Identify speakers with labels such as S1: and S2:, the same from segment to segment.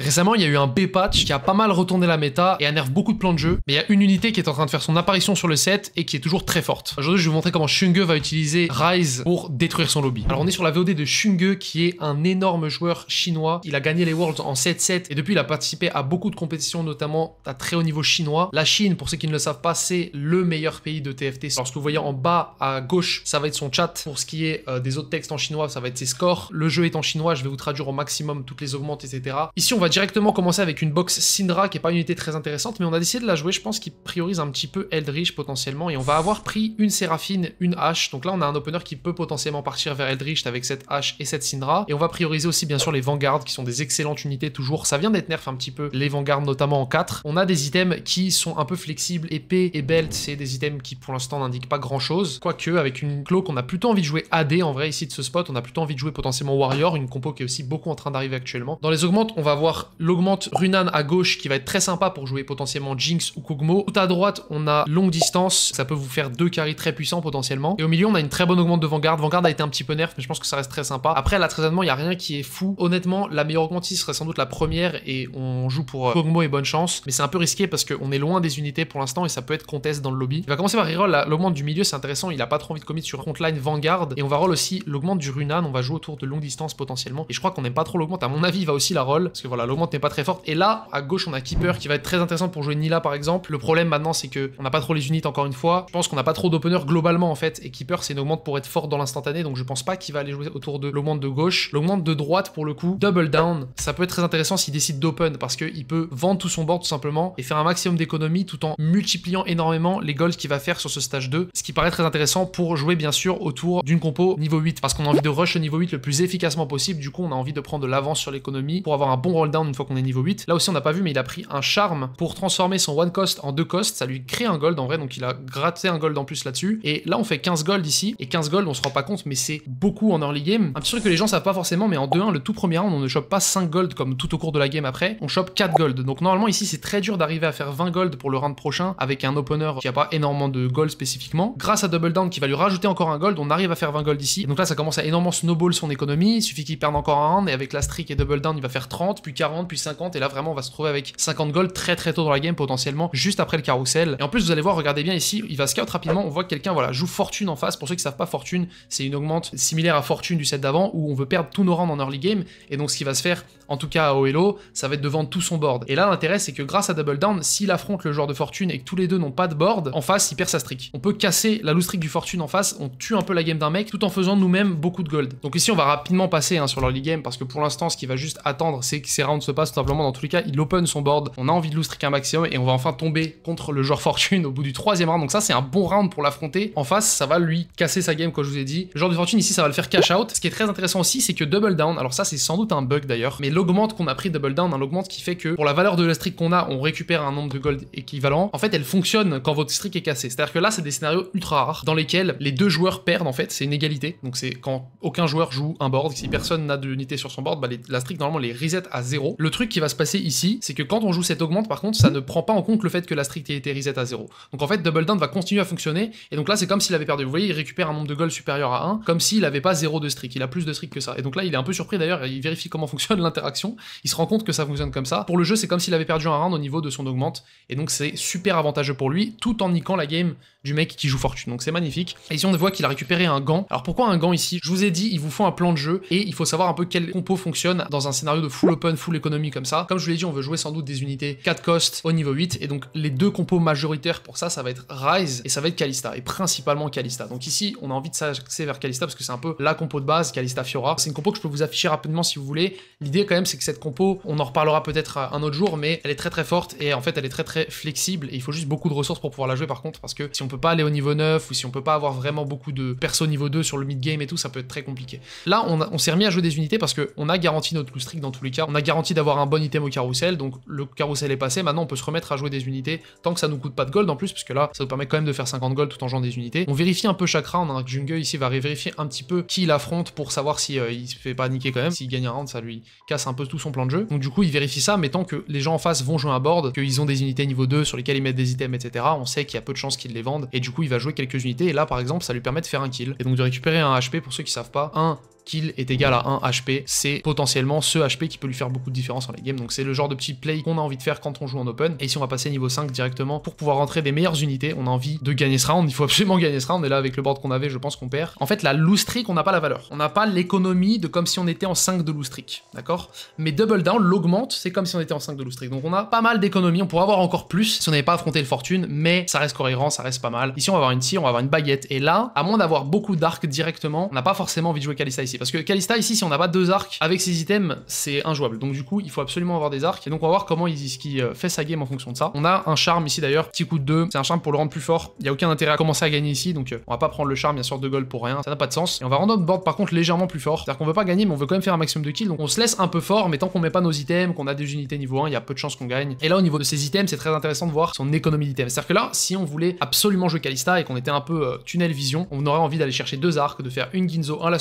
S1: Récemment, il y a eu un B-patch qui a pas mal retourné la méta et a beaucoup de plans de jeu, mais il y a une unité qui est en train de faire son apparition sur le set et qui est toujours très forte. Aujourd'hui, je vais vous montrer comment Shunge va utiliser Rise pour détruire son lobby. Alors, on est sur la VOD de Shunge qui est un énorme joueur chinois. Il a gagné les Worlds en 7-7 et depuis, il a participé à beaucoup de compétitions, notamment à très haut niveau chinois. La Chine, pour ceux qui ne le savent pas, c'est le meilleur pays de TFT. ce que vous voyez en bas à gauche, ça va être son chat. Pour ce qui est euh, des autres textes en chinois, ça va être ses scores. Le jeu est en chinois, je vais vous traduire au maximum toutes les augmentes, etc. Ici, on va directement commencer avec une box Syndra qui est pas une unité très intéressante, mais on a décidé de la jouer, je pense, qu'il priorise un petit peu Eldritch potentiellement, et on va avoir pris une Séraphine, une hache, donc là on a un opener qui peut potentiellement partir vers Eldritch avec cette hache et cette Syndra, et on va prioriser aussi bien sûr les Vanguards qui sont des excellentes unités toujours, ça vient d'être nerf un petit peu, les Vanguards notamment en 4. On a des items qui sont un peu flexibles, épée et belt, c'est des items qui pour l'instant n'indiquent pas grand chose, quoique avec une cloque on a plutôt envie de jouer AD en vrai ici de ce spot, on a plutôt envie de jouer potentiellement Warrior, une compo qui est aussi beaucoup en train d'arriver actuellement. Dans les augmentes, on va avoir l'augmente Runan à gauche qui va être très sympa pour jouer potentiellement Jinx ou Kog'Maw. Tout à droite, on a longue distance, ça peut vous faire deux carries très puissants potentiellement. Et au milieu, on a une très bonne augmente de Vanguard. Vanguard a été un petit peu nerf, mais je pense que ça reste très sympa. Après, là, très honnêtement, il n'y a rien qui est fou. Honnêtement, la meilleure augmente serait sans doute la première et on joue pour euh, Kog'Maw et bonne chance. Mais c'est un peu risqué parce qu'on est loin des unités pour l'instant et ça peut être conteste dans le lobby. Il va commencer par reroll l'augmente du milieu, c'est intéressant, il a pas trop envie de commit sur frontline Vanguard. Et on va roll aussi l'augmente du Runan, on va jouer autour de longue distance potentiellement. Et je crois qu'on n'aime pas trop l'augmente, à mon avis, il va aussi la roll parce que voilà, l'augmente n'est pas très forte. Et là, à gauche, on a Keeper qui va être très intéressant pour jouer Nila par exemple. Le problème maintenant, c'est que on n'a pas trop les units encore une fois. Je pense qu'on n'a pas trop d'opener globalement en fait. Et Keeper, c'est une augmente pour être forte dans l'instantané, donc je pense pas qu'il va aller jouer autour de l'augmente de gauche. L'augmente de droite, pour le coup, double down, ça peut être très intéressant s'il décide d'open parce qu'il peut vendre tout son board tout simplement et faire un maximum d'économie tout en multipliant énormément les goals qu'il va faire sur ce stage 2. Ce qui paraît très intéressant pour jouer bien sûr autour d'une compo niveau 8 parce qu'on a envie de rush au niveau 8 le plus efficacement possible. Du coup, on a envie de prendre de l'avance sur l'économie pour avoir un bon down une fois qu'on est niveau 8. Là aussi, on n'a pas vu, mais il a pris un charme pour transformer son one cost en deux cost. Ça lui crée un gold en vrai, donc il a gratté un gold en plus là-dessus. Et là, on fait 15 gold ici. Et 15 gold, on se rend pas compte, mais c'est beaucoup en early game. Un petit truc que les gens savent pas forcément, mais en 2-1, le tout premier round, on ne chope pas 5 gold comme tout au cours de la game après. On chope 4 gold. Donc normalement, ici, c'est très dur d'arriver à faire 20 gold pour le round prochain avec un opener qui a pas énormément de gold spécifiquement. Grâce à Double Down qui va lui rajouter encore un gold, on arrive à faire 20 gold ici. donc là, ça commence à énormément snowball son économie. Il suffit qu'il perde encore un round et avec la streak et Double Down, il va faire 30, puis 40, puis 50, et là vraiment on va se trouver avec 50 gold très très tôt dans la game potentiellement, juste après le carrousel. Et en plus vous allez voir, regardez bien ici, il va scout rapidement, on voit quelqu'un voilà, joue fortune en face. Pour ceux qui savent pas fortune, c'est une augmente similaire à fortune du set d'avant, où on veut perdre tous nos rounds en early game, et donc ce qui va se faire, en tout cas à Oello ça va être de vendre tout son board. Et là l'intérêt c'est que grâce à Double Down, s'il affronte le joueur de fortune et que tous les deux n'ont pas de board, en face il perd sa streak. On peut casser la loose streak du fortune en face, on tue un peu la game d'un mec, tout en faisant nous-mêmes beaucoup de gold. Donc ici on va rapidement passer hein, sur l'early game, parce que pour l'instant ce qui va juste attendre c'est que se passe tout simplement. Dans tous les cas, il open son board. On a envie de loose qu'un un maximum et on va enfin tomber contre le joueur fortune au bout du troisième round. Donc ça, c'est un bon round pour l'affronter. En face, ça va lui casser sa game, comme je vous ai dit. Le joueur de fortune ici, ça va le faire cash out. Ce qui est très intéressant aussi, c'est que double down, alors ça, c'est sans doute un bug d'ailleurs, mais l'augmente qu'on a pris double down, un hein, augmente qui fait que pour la valeur de la streak qu'on a, on récupère un nombre de gold équivalent. En fait, elle fonctionne quand votre streak est cassé. C'est-à-dire que là, c'est des scénarios ultra rares dans lesquels les deux joueurs perdent en fait. C'est une égalité. Donc c'est quand aucun joueur joue un board. Si personne n'a de d'unité sur son board, bah, la streak normalement les reset à zéro le truc qui va se passer ici, c'est que quand on joue cette augmente, par contre, ça ne prend pas en compte le fait que la strict ait été reset à 0. Donc en fait, Double Down va continuer à fonctionner, et donc là, c'est comme s'il avait perdu. Vous voyez, il récupère un nombre de goals supérieur à 1, comme s'il n'avait pas 0 de strict. Il a plus de strict que ça. Et donc là, il est un peu surpris d'ailleurs, il vérifie comment fonctionne l'interaction, il se rend compte que ça fonctionne comme ça. Pour le jeu, c'est comme s'il avait perdu un round au niveau de son augmente, et donc c'est super avantageux pour lui, tout en niquant la game du mec qui joue fortune. Donc c'est magnifique. Et si on voit qu'il a récupéré un gant. Alors pourquoi un gant ici Je vous ai dit, ils vous font un plan de jeu, et il faut savoir un peu quel compo fonctionne dans un scénario de full open, full l'économie comme ça. Comme je vous l'ai dit, on veut jouer sans doute des unités 4 cost au niveau 8, et donc les deux compos majoritaires pour ça, ça va être Rise et ça va être Kalista, et principalement Kalista. Donc ici, on a envie de s'axer vers Kalista parce que c'est un peu la compo de base, Kalista Fiora. C'est une compo que je peux vous afficher rapidement si vous voulez. L'idée quand même, c'est que cette compo, on en reparlera peut-être un autre jour, mais elle est très très forte et en fait, elle est très très flexible et il faut juste beaucoup de ressources pour pouvoir la jouer par contre, parce que si on peut pas aller au niveau 9 ou si on peut pas avoir vraiment beaucoup de perso niveau 2 sur le mid-game et tout, ça peut être très compliqué. Là, on, s'est remis à jouer des unités parce qu'on a garanti notre strict dans tous les cas, on a d'avoir un bon item au carrousel, donc le carrousel est passé, maintenant on peut se remettre à jouer des unités tant que ça nous coûte pas de gold en plus, puisque là ça nous permet quand même de faire 50 gold tout en jouant des unités. On vérifie un peu chaque round, hein. jungle ici va vérifier un petit peu qui il affronte pour savoir si euh, il se fait pas niquer quand même, s'il gagne un round ça lui casse un peu tout son plan de jeu. Donc du coup il vérifie ça, mais tant que les gens en face vont jouer un board, qu'ils ont des unités niveau 2 sur lesquelles ils mettent des items etc, on sait qu'il y a peu de chances qu'ils les vendent, et du coup il va jouer quelques unités, et là par exemple ça lui permet de faire un kill, et donc de récupérer un HP pour ceux qui savent pas, un est égal à 1 HP, c'est potentiellement ce HP qui peut lui faire beaucoup de différence dans les games Donc c'est le genre de petit play qu'on a envie de faire quand on joue en open. Et si on va passer niveau 5 directement pour pouvoir rentrer des meilleures unités, on a envie de gagner ce round. Il faut absolument gagner ce round. Et là, avec le board qu'on avait, je pense qu'on perd. En fait, la loustrique, on n'a pas la valeur. On n'a pas l'économie de comme si on était en 5 de loustrique. D'accord Mais double down l'augmente, c'est comme si on était en 5 de loustrique. Donc on a pas mal d'économie On pourrait avoir encore plus si on n'avait pas affronté le fortune, mais ça reste cohérent, ça reste pas mal. Ici, on va avoir une tire, on va avoir une baguette. Et là, à moins d'avoir beaucoup d'arcs directement, on n'a pas forcément envie de jouer ici. Parce que Kalista ici, si on n'a pas deux arcs avec ses items, c'est injouable. Donc du coup, il faut absolument avoir des arcs. Et donc on va voir comment il, euh, fait sa game en fonction de ça. On a un charme ici d'ailleurs, petit coup de 2. C'est un charme pour le rendre plus fort. Il n'y a aucun intérêt à commencer à gagner ici. Donc euh, on va pas prendre le charme, bien sûr, de gold pour rien. Ça n'a pas de sens. Et on va rendre notre board par contre légèrement plus fort. C'est-à-dire qu'on veut pas gagner, mais on veut quand même faire un maximum de kills. Donc on se laisse un peu fort, mais tant qu'on met pas nos items, qu'on a des unités niveau 1, il y a peu de chances qu'on gagne. Et là, au niveau de ses items, c'est très intéressant de voir son économie d'items. C'est-à-dire que là, si on voulait absolument jouer Kalista et qu'on était un peu euh, tunnel vision, on aurait envie d'aller chercher deux arcs, de faire une Ginzo, un la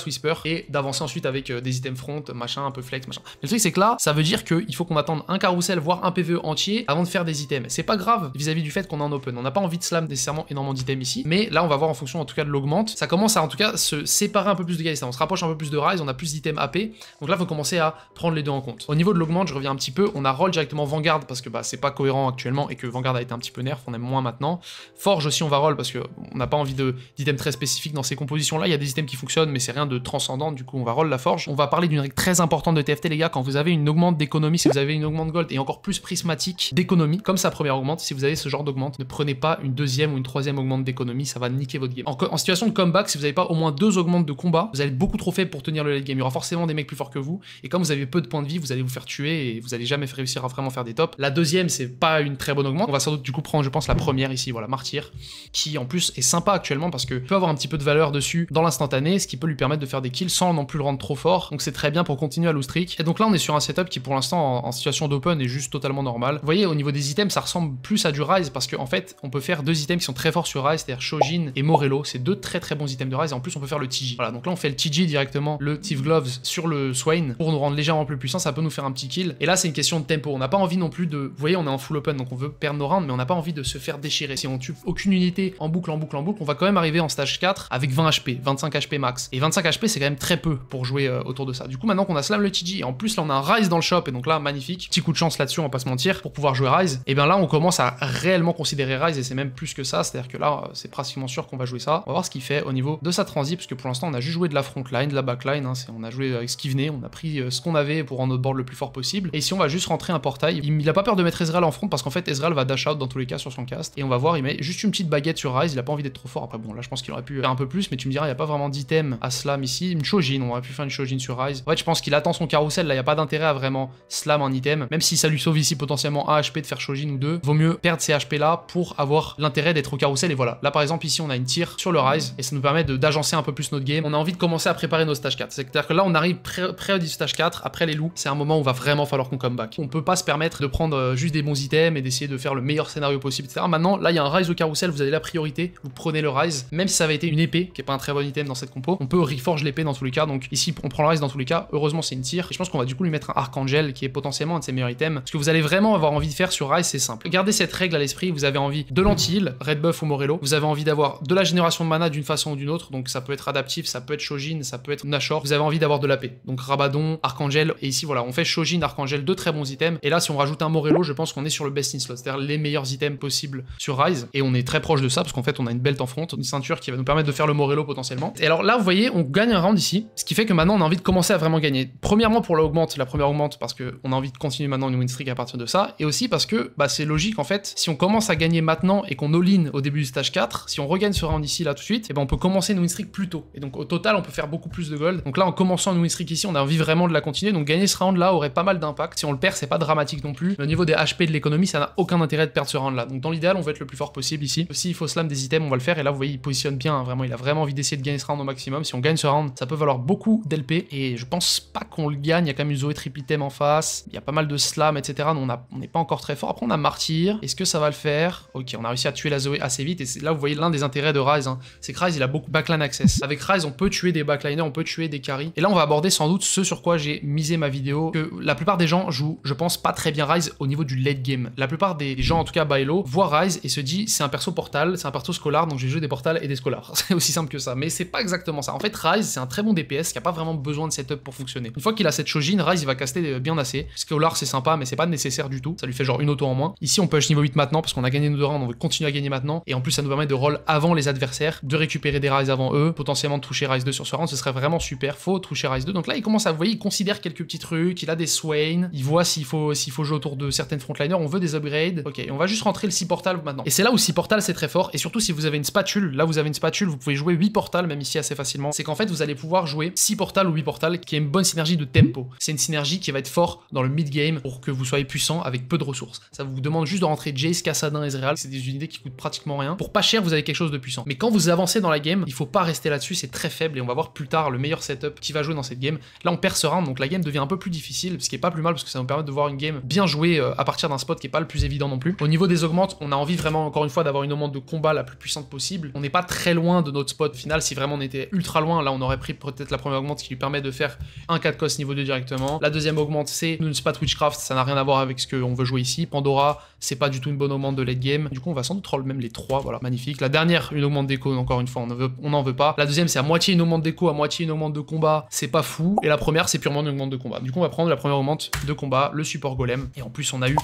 S1: d'avancer ensuite avec euh, des items front, machin, un peu flex, machin. Mais le truc c'est que là, ça veut dire qu'il faut qu'on attende un carousel, voire un PVE entier avant de faire des items. C'est pas grave vis-à-vis du fait qu'on a en open. On n'a pas envie de slam nécessairement énormément d'items ici, mais là on va voir en fonction en tout cas de l'augmente. Ça commence à en tout cas se séparer un peu plus de Galista. On se rapproche un peu plus de Rise, on a plus d'items AP. Donc là il faut commencer à prendre les deux en compte. Au niveau de l'augmente, je reviens un petit peu. On a roll directement Vanguard parce que bah, c'est pas cohérent actuellement et que Vanguard a été un petit peu nerf, on aime moins maintenant. Forge aussi on va roll parce qu'on n'a pas envie d'items très spécifiques dans ces compositions là. Il y a des items qui fonctionnent mais c'est rien de transcendant du coup on va roll la forge. On va parler d'une règle très importante de TFT les gars, quand vous avez une augmente d'économie, si vous avez une augmente gold et encore plus prismatique d'économie, comme sa première augmente, si vous avez ce genre d'augmente, ne prenez pas une deuxième ou une troisième augmente d'économie, ça va niquer votre game. En, situation de comeback, si vous n'avez pas au moins deux augmentes de combat, vous allez être beaucoup trop faible pour tenir le late game. Il y aura forcément des mecs plus forts que vous, et comme vous avez peu de points de vie, vous allez vous faire tuer et vous allez jamais réussir à vraiment faire des tops. La deuxième, c'est pas une très bonne augmente. On va sans doute du coup prendre, je pense, la première ici, voilà, Martyr, qui en plus est sympa actuellement parce que peut avoir un petit peu de valeur dessus dans l'instantané, ce qui peut lui permettre de faire des kills sans non plus le rendre trop fort. Donc c'est très bien pour continuer à l'oustric. Et donc là, on est sur un setup qui pour l'instant en, situation d'open est juste totalement normal. Vous voyez, au niveau des items, ça ressemble plus à du Rise parce qu'en fait, on peut faire deux items qui sont très forts sur Rise, c'est-à-dire Shojin et Morello. C'est deux très très bons items de Rise. Et en plus, on peut faire le TG. Voilà, donc là, on fait le TG directement, le Thief Gloves sur le Swain pour nous rendre légèrement plus puissant. Ça peut nous faire un petit kill. Et là, c'est une question de tempo. On n'a pas envie non plus de. Vous voyez, on est en full open, donc on veut perdre nos rounds, mais on n'a pas envie de se faire déchirer. Si on tue aucune unité en boucle, en boucle, en boucle, on va quand même arriver en stage 4 avec 20 HP, 25 HP max. Et 25 HP, c'est quand même peu pour jouer euh, autour de ça. Du coup, maintenant qu'on a Slam le TG, et en plus là on a un Rise dans le shop, et donc là, magnifique, petit coup de chance là-dessus, on va pas se mentir, pour pouvoir jouer Rise, et bien là on commence à réellement considérer Rise, et c'est même plus que ça, c'est-à-dire que là, euh, c'est pratiquement sûr qu'on va jouer ça. On va voir ce qu'il fait au niveau de sa transi, puisque pour l'instant on a juste joué de la frontline, de la backline, hein, on a joué avec ce qui venait, on a pris euh, ce qu'on avait pour rendre notre board le plus fort possible, et si on va juste rentrer un portail, il, n'a a pas peur de mettre Ezreal en front, parce qu'en fait Ezreal va dash out dans tous les cas sur son cast, et on va voir, il met juste une petite baguette sur Rise, il a pas envie d'être trop fort, après bon là je pense qu'il aurait pu faire un peu plus, mais tu me diras, il n'y a pas vraiment d'item à Slam ici, une chose on aurait pu faire une Shojin sur Rise. En fait, je pense qu'il attend son carrousel. là, il n'y a pas d'intérêt à vraiment slam un item. Même si ça lui sauve ici potentiellement un HP de faire Shojin ou deux, vaut mieux perdre ces HP là pour avoir l'intérêt d'être au carrousel. Et voilà, là par exemple, ici on a une tire sur le Rise et ça nous permet d'agencer un peu plus notre game. On a envie de commencer à préparer nos stage 4. C'est-à-dire que là, on arrive près, au du stage 4, après les loups, c'est un moment où va vraiment falloir qu'on come back. On peut pas se permettre de prendre euh, juste des bons items et d'essayer de faire le meilleur scénario possible, etc. Maintenant, là, il y a un Rise au carrousel. vous avez la priorité, vous prenez le Rise, même si ça avait été une épée, qui est pas un très bon item dans cette compo, on peut reforge l'épée dans tous les cas. Donc ici, on prend le reste dans tous les cas. Heureusement, c'est une tire. je pense qu'on va du coup lui mettre un Archangel qui est potentiellement un de ses meilleurs items. Ce que vous allez vraiment avoir envie de faire sur Rise, c'est simple. Gardez cette règle à l'esprit. Vous avez envie de heal, Red Buff ou Morello. Vous avez envie d'avoir de la génération de mana d'une façon ou d'une autre. Donc ça peut être adaptif, ça peut être Shojin, ça peut être Nashor. Vous avez envie d'avoir de la paix. Donc Rabadon, Archangel. Et ici, voilà, on fait Shojin, Archangel, deux très bons items. Et là, si on rajoute un Morello, je pense qu'on est sur le best in slot, c'est-à-dire les meilleurs items possibles sur Rise. Et on est très proche de ça parce qu'en fait, on a une belt en front, une ceinture qui va nous permettre de faire le Morello potentiellement. Et alors là, vous voyez, on gagne un round ici. Ce qui fait que maintenant, on a envie de commencer à vraiment gagner. Premièrement, pour l'augmente, la première augmente, parce qu'on a envie de continuer maintenant une win streak à partir de ça. Et aussi parce que bah, c'est logique, en fait, si on commence à gagner maintenant et qu'on all-in au début du stage 4, si on regagne ce round ici, là, tout de suite, et eh ben, on peut commencer une win streak plus tôt. Et donc, au total, on peut faire beaucoup plus de gold. Donc là, en commençant une win streak ici, on a envie vraiment de la continuer. Donc, gagner ce round-là aurait pas mal d'impact. Si on le perd, c'est pas dramatique non plus. Mais au niveau des HP de l'économie, ça n'a aucun intérêt de perdre ce round-là. Donc, dans l'idéal, on veut être le plus fort possible ici. S'il faut slam des items, on va le faire. Et là, vous voyez, il positionne bien. Hein. vraiment, il a vraiment envie d'essayer de gagner ce round au maximum. Si on gagne ce round, ça peut beaucoup d'LP et je pense pas qu'on le gagne. Il y a quand même une zoé Tripitem en face, il y a pas mal de slam, etc. Donc on n'est pas encore très fort. Après, on a Martyr. Est-ce que ça va le faire Ok, on a réussi à tuer la Zoé assez vite et là vous voyez l'un des intérêts de Rise. Hein. C'est que Rise, il a beaucoup backline access. Avec Rise, on peut tuer des backliners, on peut tuer des carry Et là, on va aborder sans doute ce sur quoi j'ai misé ma vidéo. Que la plupart des gens jouent, je pense, pas très bien Rise au niveau du late game. La plupart des gens, en tout cas Bailo, voient Rise et se dit c'est un perso portal, c'est un perso scolar, donc j'ai joué des portals et des scolars C'est aussi simple que ça. Mais c'est pas exactement ça. En fait, Rise, c'est un très DPS qui a pas vraiment besoin de setup pour fonctionner. Une fois qu'il a cette Shojin, Rise il va caster bien assez. large c'est sympa mais c'est pas nécessaire du tout. Ça lui fait genre une auto en moins. Ici on push niveau 8 maintenant parce qu'on a gagné nos deux rounds, on veut continuer à gagner maintenant. Et en plus ça nous permet de roll avant les adversaires, de récupérer des Rise avant eux, potentiellement de toucher Rise 2 sur ce round, ce serait vraiment super. Faut toucher Rise 2. Donc là il commence à, vous voyez, il considère quelques petits trucs, il a des Swain, il voit s'il faut, s'il faut jouer autour de certaines frontliners, on veut des upgrades. Ok, on va juste rentrer le 6 portal maintenant. Et c'est là où 6 portal c'est très fort. Et surtout si vous avez une spatule, là vous avez une spatule, vous pouvez jouer 8 portals, même ici assez facilement. C'est qu'en fait vous allez pouvoir jouer 6 portals ou 8 portals, qui a une bonne synergie de tempo. C'est une synergie qui va être fort dans le mid-game pour que vous soyez puissant avec peu de ressources. Ça vous demande juste de rentrer Jace, Kassadin, Ezreal, c'est des unités qui coûtent pratiquement rien. Pour pas cher, vous avez quelque chose de puissant. Mais quand vous avancez dans la game, il faut pas rester là-dessus, c'est très faible et on va voir plus tard le meilleur setup qui va jouer dans cette game. Là, on perd ce round, donc la game devient un peu plus difficile, ce qui est pas plus mal parce que ça nous permet de voir une game bien jouée euh, à partir d'un spot qui est pas le plus évident non plus. Au niveau des augmentes, on a envie vraiment encore une fois d'avoir une augmente de combat la plus puissante possible. On n'est pas très loin de notre spot final. Si vraiment on était ultra loin, là, on aurait pris peut-être la première augmente qui lui permet de faire un 4 cost niveau 2 directement. La deuxième augmente, c'est une pas witchcraft ça n'a rien à voir avec ce qu'on veut jouer ici. Pandora, c'est pas du tout une bonne augmente de late game. Du coup, on va sans doute troll même les trois, voilà, magnifique. La dernière, une augmente d'écho encore une fois, on n'en veut, on en veut pas. La deuxième, c'est à moitié une augmente d'écho à moitié une augmente de combat, c'est pas fou. Et la première, c'est purement une augmente de combat. Du coup, on va prendre la première augmente de combat, le support golem. Et en plus, on a eu,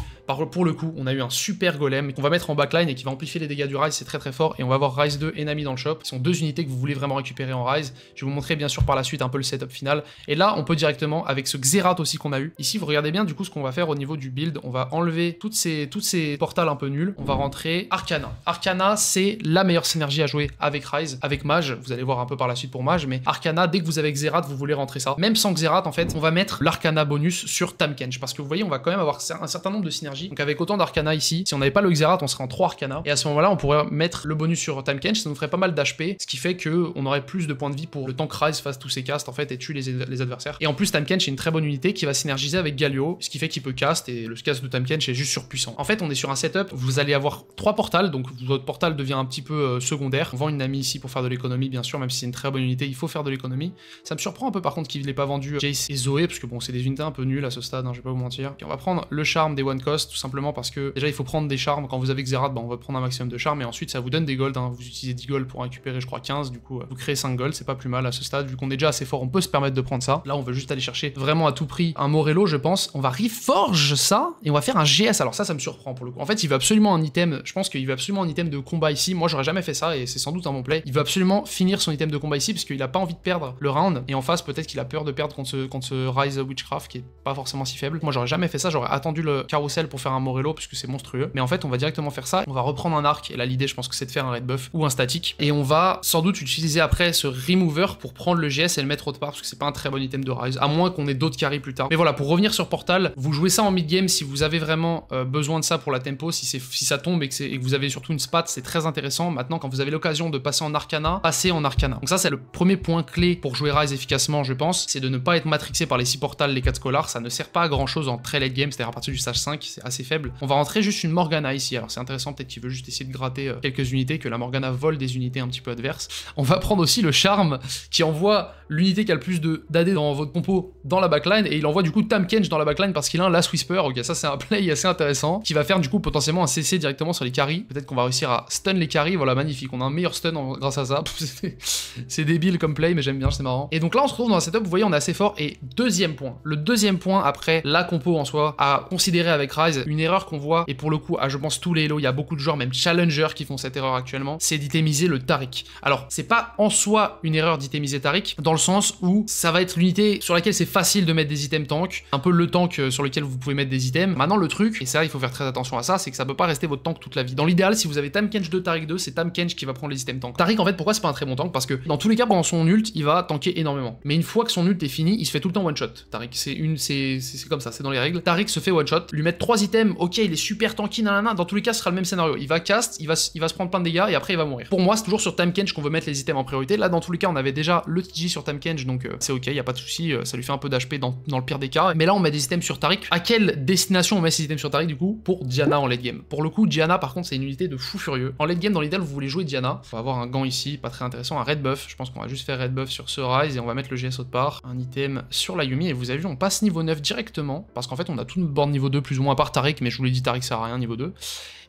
S1: pour le coup, on a eu un super golem qu'on va mettre en backline et qui va amplifier les dégâts du Rise, c'est très très fort. Et on va avoir Rise 2 et nami dans le shop. Ce sont deux unités que vous voulez vraiment récupérer en Rise. Je vais vous montrer bien sûr par la suite un peu le setup final. Et là, on peut directement, avec ce Xerath aussi qu'on a eu, ici vous regardez bien du coup ce qu'on va faire au niveau du build, on va enlever toutes ces, toutes ces portales un peu nuls, on va rentrer Arcana. Arcana, c'est la meilleure synergie à jouer avec Rise, avec Mage, vous allez voir un peu par la suite pour Mage, mais Arcana, dès que vous avez Xerath, vous voulez rentrer ça. Même sans Xerath, en fait, on va mettre l'Arcana bonus sur Tamkench, parce que vous voyez, on va quand même avoir un certain nombre de synergies. Donc avec autant d'Arcana ici, si on n'avait pas le Xerath, on serait en trois Arcana, et à ce moment-là, on pourrait mettre le bonus sur Tamkench, ça nous ferait pas mal d'HP, ce qui fait que on aurait plus de points de vie pour le tank Rise fasse tous ses castes en fait et tue les, adversaires. Et en plus, Tamkench est une très bonne unité qui va synergiser avec Galio, ce qui fait qu'il peut cast et le cast de Tamkench est juste surpuissant. En fait, on est sur un setup, vous allez avoir trois portales, donc votre portal devient un petit peu euh, secondaire. On vend une amie ici pour faire de l'économie, bien sûr, même si c'est une très bonne unité, il faut faire de l'économie. Ça me surprend un peu par contre qu'il n'ait pas vendu euh, Jace et Zoé, parce que bon, c'est des unités un peu nulles à ce stade, hein, je vais pas vous mentir. on va prendre le charme des one cost, tout simplement parce que déjà il faut prendre des charmes. Quand vous avez Xerath, bah, on va prendre un maximum de charme et ensuite ça vous donne des gold hein. Vous utilisez 10 gold pour récupérer, je crois, 15, du coup, euh, vous créez 5 gold. c'est pas plus mal à ce stade qu'on est déjà assez fort, on peut se permettre de prendre ça. Là, on veut juste aller chercher vraiment à tout prix un Morello, je pense. On va reforge ça et on va faire un GS. Alors ça, ça me surprend pour le coup. En fait, il veut absolument un item, je pense qu'il veut absolument un item de combat ici. Moi, j'aurais jamais fait ça et c'est sans doute un bon play. Il veut absolument finir son item de combat ici parce qu'il a pas envie de perdre le round et en face, peut-être qu'il a peur de perdre contre ce, contre ce Rise Witchcraft qui est pas forcément si faible. Moi, j'aurais jamais fait ça, j'aurais attendu le carousel pour faire un Morello puisque c'est monstrueux. Mais en fait, on va directement faire ça. On va reprendre un arc et là, l'idée, je pense que c'est de faire un red buff ou un statique et on va sans doute utiliser après ce remover pour prendre le GS et le mettre autre part parce que c'est pas un très bon item de Rise, à moins qu'on ait d'autres carry plus tard. Mais voilà, pour revenir sur Portal, vous jouez ça en mid-game si vous avez vraiment euh, besoin de ça pour la tempo, si, si ça tombe et que, que, vous avez surtout une spat, c'est très intéressant. Maintenant, quand vous avez l'occasion de passer en Arcana, passez en Arcana. Donc ça, c'est le premier point clé pour jouer Rise efficacement, je pense, c'est de ne pas être matrixé par les 6 portals, les 4 Scolars, ça ne sert pas à grand chose en très late game, c'est-à-dire à partir du stage 5, c'est assez faible. On va rentrer juste une Morgana ici, alors c'est intéressant, peut-être qu'il veut juste essayer de gratter euh, quelques unités, que la Morgana vole des unités un petit peu adverses. On va prendre aussi le charme qui envoie l'unité qui a le plus d'AD dans votre compo dans la backline et il envoie du coup Tam Kench dans la backline parce qu'il a un Last Whisper. Ok, ça c'est un play assez intéressant qui va faire du coup potentiellement un CC directement sur les carries. Peut-être qu'on va réussir à stun les carries. Voilà, magnifique. On a un meilleur stun grâce à ça. c'est débile comme play, mais j'aime bien, c'est marrant. Et donc là, on se retrouve dans un setup, vous voyez, on est assez fort. Et deuxième point, le deuxième point après la compo en soi à considérer avec Rise, une erreur qu'on voit, et pour le coup, à ah, je pense tous les lots, il y a beaucoup de joueurs, même Challenger qui font cette erreur actuellement, c'est d'itémiser le Tarik Alors, c'est pas en soi une erreur d'itémiser Tarik dans le sens où ça va être l'unité sur laquelle c'est facile de mettre des items tank, un peu le tank euh, sur lequel vous pouvez mettre des items. Maintenant le truc, et ça il faut faire très attention à ça, c'est que ça peut pas rester votre tank toute la vie. Dans l'idéal, si vous avez Time Kench 2, Tarik 2, c'est Time qui va prendre les items tank. Tarik, en fait pourquoi c'est pas un très bon tank Parce que dans tous les cas pendant son ult il va tanker énormément. Mais une fois que son ult est fini, il se fait tout le temps one shot. Tarik, c'est une, c'est comme ça, c'est dans les règles. Tarik se fait one shot, lui mettre 3 items, ok il est super tanky, nanana, dans tous les cas ce sera le même scénario. Il va cast, il va, il va se prendre plein de dégâts et après il va mourir. Pour moi c'est toujours sur Time qu'on veut mettre les items en priorité. Là dans tous les cas on avait déjà le J sur Tamkenge, donc euh, c'est ok, y a pas de souci, euh, ça lui fait un peu d'HP dans, le pire des cas. Mais là, on met des items sur tarik À quelle destination on met ces items sur tarik du coup Pour Diana en late game. Pour le coup, Diana, par contre, c'est une unité de fou furieux. En late game, dans l'idéal, vous voulez jouer Diana. faut avoir un gant ici, pas très intéressant, un red buff. Je pense qu'on va juste faire red buff sur ce rise et on va mettre le GS autre part. Un item sur la Yumi et vous avez vu, on passe niveau 9 directement parce qu'en fait, on a tout notre board niveau 2 plus ou moins par tarik mais je vous l'ai dit, Tariq sert à rien niveau 2.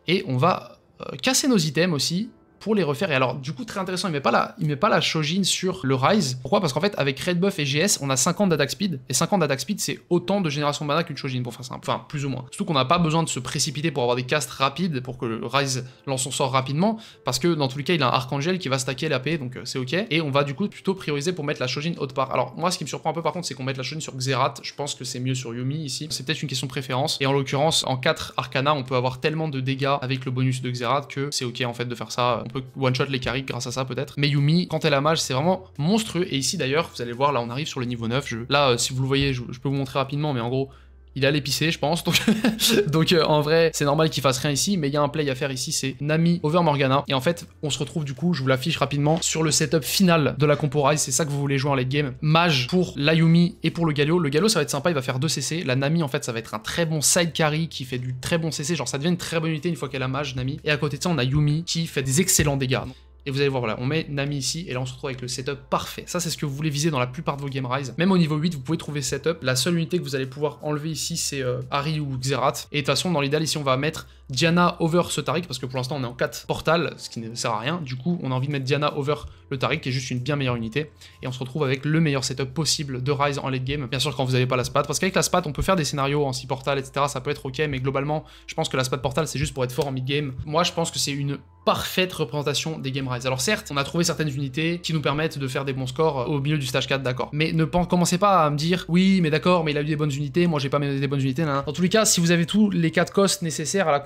S1: Et on va euh, casser nos items aussi les refaire. Et alors, du coup, très intéressant, il met pas la, il met pas la Shojin sur le Rise. Pourquoi Parce qu'en fait, avec red buff et GS, on a 50 d'attaque speed. Et 50 d'attaque speed, c'est autant de génération mana qu'une Shojin, pour faire ça Enfin, plus ou moins. Surtout qu'on n'a pas besoin de se précipiter pour avoir des castes rapides, pour que le Rise lance son sort rapidement. Parce que dans tous les cas, il a un Archangel qui va stacker la paix donc euh, c'est ok. Et on va du coup plutôt prioriser pour mettre la Shojin autre part. Alors, moi, ce qui me surprend un peu par contre, c'est qu'on met la Shojin sur Xerath. Je pense que c'est mieux sur Yumi ici. C'est peut-être une question de préférence. Et en l'occurrence, en 4 Arcana, on peut avoir tellement de dégâts avec le bonus de Xerath que c'est ok en fait de faire ça one-shot les carry grâce à ça peut-être. Mais Yumi, quand elle a mage, c'est vraiment monstrueux. Et ici d'ailleurs, vous allez voir, là on arrive sur le niveau 9. là, euh, si vous le voyez, je peux vous montrer rapidement, mais en gros, il a l'épicé, je pense. Donc, euh, en vrai, c'est normal qu'il fasse rien ici, mais il y a un play à faire ici, c'est Nami over Morgana. Et en fait, on se retrouve du coup, je vous l'affiche rapidement, sur le setup final de la compo Rise. C'est ça que vous voulez jouer en late game. Mage pour la Yumi et pour le Galio. Le Galio, ça va être sympa, il va faire deux CC. La Nami, en fait, ça va être un très bon side carry qui fait du très bon CC. Genre, ça devient une très bonne unité une fois qu'elle a Mage, Nami. Et à côté de ça, on a Yumi qui fait des excellents dégâts. Et vous allez voir, voilà, on met Nami ici, et là on se retrouve avec le setup parfait. Ça, c'est ce que vous voulez viser dans la plupart de vos Game Rise. Même au niveau 8, vous pouvez trouver setup. La seule unité que vous allez pouvoir enlever ici, c'est euh, Harry ou Xerath. Et de toute façon, dans l'idéal, ici, on va mettre Diana over ce Taric, parce que pour l'instant on est en 4 portal, ce qui ne sert à rien. Du coup, on a envie de mettre Diana over le Tarik qui est juste une bien meilleure unité. Et on se retrouve avec le meilleur setup possible de Rise en late game. Bien sûr, quand vous n'avez pas la SPAT, parce qu'avec la SPAT, on peut faire des scénarios en 6 portal, etc. Ça peut être ok, mais globalement, je pense que la SPAT portal, c'est juste pour être fort en mid game. Moi, je pense que c'est une parfaite représentation des Game Rise. Alors certes, on a trouvé certaines unités qui nous permettent de faire des bons scores euh, au milieu du stage 4, d'accord. Mais ne commencez pas à me dire, oui, mais d'accord, mais il a eu des bonnes unités, moi j'ai pas mis des bonnes unités. Nan, Dans tous les cas, si vous avez tous les 4 costs nécessaires à la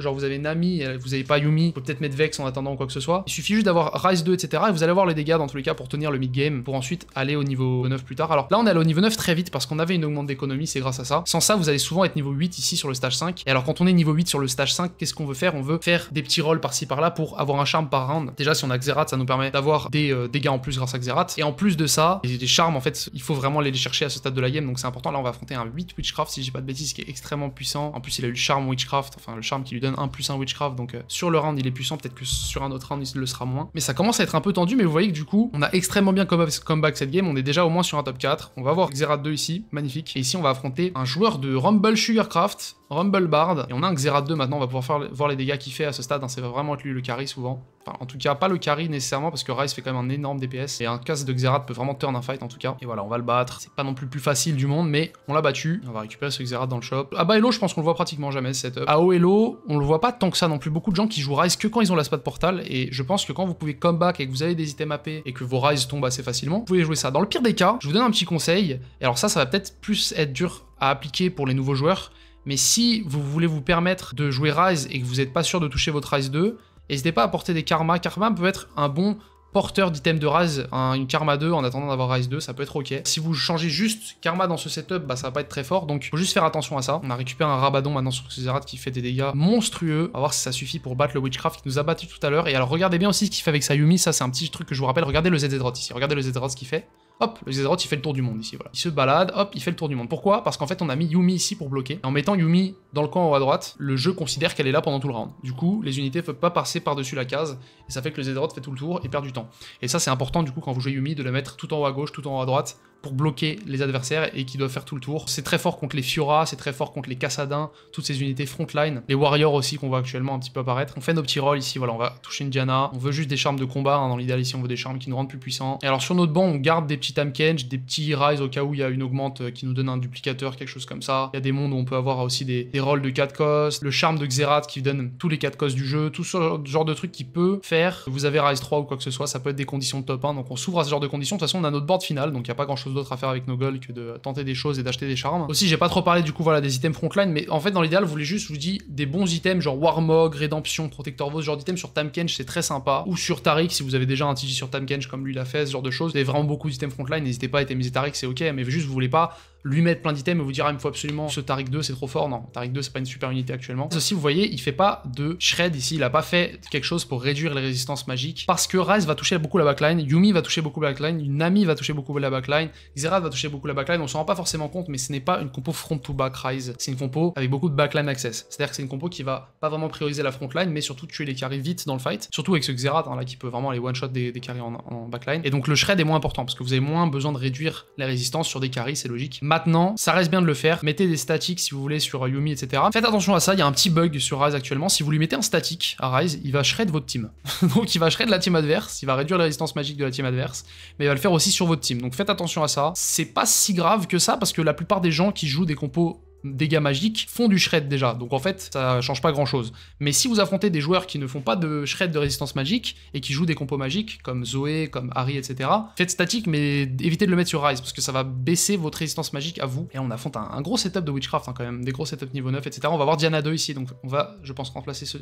S1: Genre, vous avez Nami, vous avez pas Yumi, faut peut-être mettre Vex en attendant quoi que ce soit. Il suffit juste d'avoir Rise 2, etc. Et vous allez avoir les dégâts dans tous les cas pour tenir le mid-game, pour ensuite aller au niveau 9 plus tard. Alors là, on est allé au niveau 9 très vite parce qu'on avait une augmente d'économie, c'est grâce à ça. Sans ça, vous allez souvent être niveau 8 ici sur le stage 5. Et alors, quand on est niveau 8 sur le stage 5, qu'est-ce qu'on veut faire On veut faire des petits rolls par-ci par-là pour avoir un charme par round. Déjà, si on a Xerath, ça nous permet d'avoir des euh, dégâts en plus grâce à Xerath. Et en plus de ça, les, charmes, en fait, il faut vraiment aller les chercher à ce stade de la game, donc c'est important. Là, on va affronter un 8 Witchcraft, si j'ai pas de bêtises, qui est extrêmement puissant. En plus, il a eu le charme Witchcraft, enfin le qui lui donne un plus un witchcraft, donc euh, sur le round il est puissant, peut-être que sur un autre round il le sera moins. Mais ça commence à être un peu tendu, mais vous voyez que du coup on a extrêmement bien comeback cette game, on est déjà au moins sur un top 4. On va voir Xerath 2 ici, magnifique. Et ici on va affronter un joueur de Rumble Sugarcraft Rumble Bard. Et on a un Xerath 2 maintenant, on va pouvoir faire, voir les dégâts qu'il fait à ce stade. Hein. Ça vraiment être lui le carry souvent. Enfin, en tout cas, pas le carry nécessairement parce que Rice fait quand même un énorme DPS. Et un casse de Xerath peut vraiment turn un fight en tout cas. Et voilà, on va le battre. C'est pas non plus plus facile du monde, mais on l'a battu. On va récupérer ce Xerath dans le shop. À ah, bas elo je pense qu'on le voit pratiquement jamais cette up. À haut elo on le voit pas tant que ça non plus. Beaucoup de gens qui jouent Rise que quand ils ont la de portal. Et je pense que quand vous pouvez comeback et que vous avez des items AP et que vos Rise tombent assez facilement, vous pouvez jouer ça. Dans le pire des cas, je vous donne un petit conseil. Et alors ça, ça va peut-être plus être dur à appliquer pour les nouveaux joueurs. Mais si vous voulez vous permettre de jouer Rise et que vous n'êtes pas sûr de toucher votre Rise 2, n'hésitez pas à porter des Karma. Karma peut être un bon porteur d'items de Rise, une Karma 2 en attendant d'avoir Rise 2, ça peut être ok. Si vous changez juste Karma dans ce setup, bah ça va pas être très fort, donc faut juste faire attention à ça. On a récupéré un Rabadon maintenant sur Xerath qui fait des dégâts monstrueux. On va voir si ça suffit pour battre le Witchcraft qui nous a battu tout à l'heure. Et alors regardez bien aussi ce qu'il fait avec Sayumi, ça c'est un petit truc que je vous rappelle. Regardez le ZZ ici, regardez le ZZ Rot ce qu'il fait. Hop, le Xeroth il fait le tour du monde ici, voilà. Il se balade, hop, il fait le tour du monde. Pourquoi Parce qu'en fait on a mis Yumi ici pour bloquer. En mettant Yumi dans le coin en haut à droite, le jeu considère qu'elle est là pendant tout le round. Du coup, les unités ne peuvent pas passer par-dessus la case, et ça fait que le Zedroth fait tout le tour et perd du temps. Et ça, c'est important du coup quand vous jouez Yumi de la mettre tout en haut à gauche, tout en haut à droite, pour bloquer les adversaires et qui doivent faire tout le tour. C'est très fort contre les Fiora, c'est très fort contre les Cassadins, toutes ces unités frontline, les Warriors aussi qu'on voit actuellement un petit peu apparaître. On fait nos petits rolls ici, voilà, on va toucher une Diana, on veut juste des charmes de combat, hein, dans l'idéal ici on veut des charmes qui nous rendent plus puissants. Et alors sur notre banc, on garde des petits Tamkenj, des petits Rise au cas où il y a une augmente euh, qui nous donne un duplicateur, quelque chose comme ça. Il y a des mondes où on peut avoir aussi des de 4 cos le charme de Xerath qui donne tous les 4 costes du jeu, tout ce genre de truc qui peut faire vous avez Rise 3 ou quoi que ce soit, ça peut être des conditions de top 1, donc on s'ouvre à ce genre de conditions. De toute façon, on a notre board final, donc il n'y a pas grand chose d'autre à faire avec nos goals que de tenter des choses et d'acheter des charmes. Aussi, j'ai pas trop parlé du coup voilà des items frontline, mais en fait, dans l'idéal, vous voulez juste, vous dis, des bons items genre Warmog, Rédemption, Protector Vos, ce genre d'items sur kench c'est très sympa, ou sur Tariq, si vous avez déjà un TG sur kench comme lui l'a fait, ce genre de choses, vous avez vraiment beaucoup d'items frontline, n'hésitez pas à itemiser Tariq, c'est ok, mais juste vous voulez pas lui mettre plein d'items et vous dire ah, il me faut absolument ce Tarik 2, c'est trop fort. Non, Tarik 2, c'est pas une super unité actuellement. Ceci, vous voyez, il fait pas de shred ici. Il a pas fait quelque chose pour réduire les résistances magiques parce que Rise va toucher beaucoup la backline, Yumi va toucher beaucoup la backline, Nami va toucher beaucoup la backline, Xerath va toucher beaucoup la backline. On s'en rend pas forcément compte, mais ce n'est pas une compo front to back Rise. C'est une compo avec beaucoup de backline access. C'est-à-dire que c'est une compo qui va pas vraiment prioriser la frontline, mais surtout tuer les carries vite dans le fight. Surtout avec ce Xerath hein, là qui peut vraiment les one shot des, des en, backline. Et donc le shred est moins important parce que vous avez moins besoin de réduire les résistances sur des carrés, c'est logique maintenant, ça reste bien de le faire. Mettez des statiques si vous voulez sur Yumi, etc. Faites attention à ça, il y a un petit bug sur Rise actuellement. Si vous lui mettez un statique à Ryze, il va shred votre team. Donc il va shred la team adverse, il va réduire la résistance magique de la team adverse, mais il va le faire aussi sur votre team. Donc faites attention à ça. C'est pas si grave que ça parce que la plupart des gens qui jouent des compos dégâts magiques font du shred déjà. Donc en fait, ça change pas grand chose. Mais si vous affrontez des joueurs qui ne font pas de shred de résistance magique et qui jouent des compos magiques comme Zoé, comme Harry, etc., faites statique mais évitez de le mettre sur Rise parce que ça va baisser votre résistance magique à vous. Et on affronte un, gros setup de Witchcraft hein, quand même, des gros setups niveau 9, etc. On va avoir Diana 2 ici, donc on va, je pense, remplacer ce,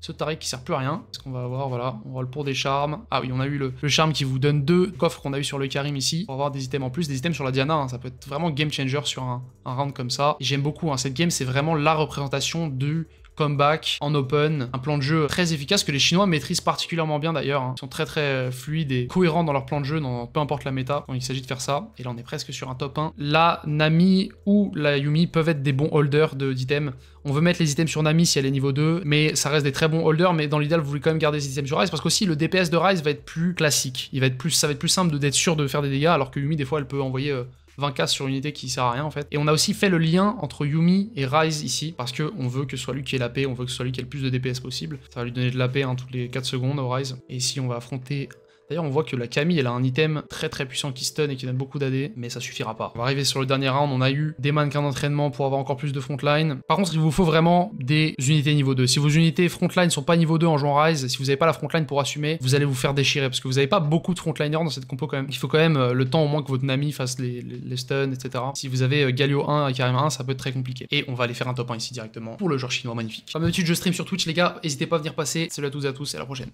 S1: ce Tariq qui sert plus à rien. Parce qu'on va avoir, voilà, on va le pour des charmes. Ah oui, on a eu le, charme qui vous donne deux coffres qu'on a eu sur le Karim ici pour avoir des items en plus, des items sur la Diana. Hein. ça peut être vraiment game changer sur un, un round comme ça. J'aime beaucoup. Hein. Cette game, c'est vraiment la représentation du comeback en open, un plan de jeu très efficace que les Chinois maîtrisent particulièrement bien d'ailleurs. Hein. Ils sont très très fluides et cohérents dans leur plan de jeu, dans peu importe la méta, quand il s'agit de faire ça. Et là on est presque sur un top 1. La Nami ou la Yumi peuvent être des bons holders d'items. On veut mettre les items sur Nami si elle est niveau 2, mais ça reste des très bons holders, mais dans l'idéal vous voulez quand même garder les items sur Rise, parce aussi le DPS de Rise va être plus classique. Il va être plus, ça va être plus simple d'être sûr de faire des dégâts, alors que Yumi des fois elle peut envoyer... Euh, 20K sur une idée qui sert à rien en fait. Et on a aussi fait le lien entre Yumi et Rise ici, parce que on veut que ce soit lui qui ait la paix, on veut que ce soit lui qui ait le plus de DPS possible. Ça va lui donner de la paix hein, toutes les 4 secondes au Rise. Et ici on va affronter D'ailleurs, on voit que la Camille, elle a un item très très puissant qui stun et qui donne beaucoup d'AD, mais ça suffira pas. On va arriver sur le dernier round, on a eu des mannequins d'entraînement pour avoir encore plus de frontline. Par contre, il vous faut vraiment des unités niveau 2. Si vos unités frontline sont pas niveau 2 en jouant Rise, si vous n'avez pas la frontline pour assumer, vous allez vous faire déchirer parce que vous n'avez pas beaucoup de frontliners dans cette compo quand même. Il faut quand même euh, le temps au moins que votre Nami fasse les, les, stuns, etc. Si vous avez euh, Galio 1 et Karim 1, ça peut être très compliqué. Et on va aller faire un top 1 ici directement pour le joueur chinois magnifique. Comme d'habitude, je stream sur Twitch, les gars. N'hésitez pas à venir passer. Salut à tous à tous et à la prochaine.